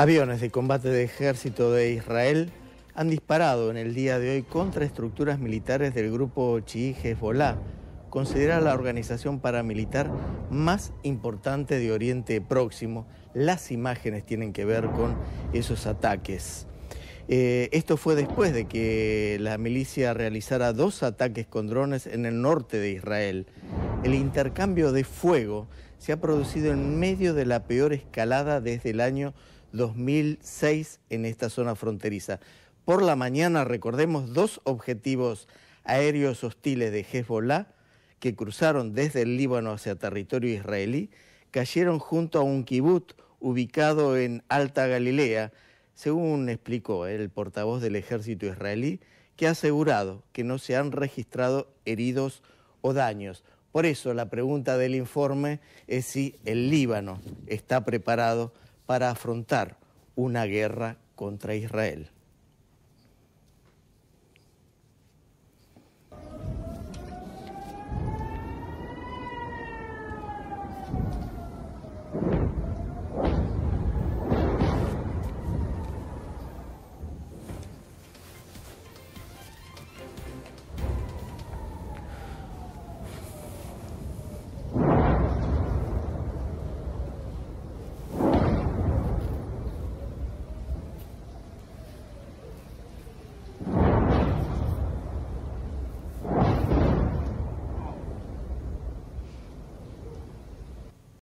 Aviones de combate de ejército de Israel han disparado en el día de hoy contra estructuras militares del grupo chií Hezbollah, considerada la organización paramilitar más importante de Oriente Próximo. Las imágenes tienen que ver con esos ataques. Eh, esto fue después de que la milicia realizara dos ataques con drones en el norte de Israel. El intercambio de fuego se ha producido en medio de la peor escalada desde el año 2006 en esta zona fronteriza. Por la mañana, recordemos, dos objetivos aéreos hostiles de Hezbollah que cruzaron desde el Líbano hacia territorio israelí cayeron junto a un kibut ubicado en Alta Galilea, según explicó el portavoz del ejército israelí, que ha asegurado que no se han registrado heridos o daños. Por eso la pregunta del informe es si el Líbano está preparado para afrontar una guerra contra Israel.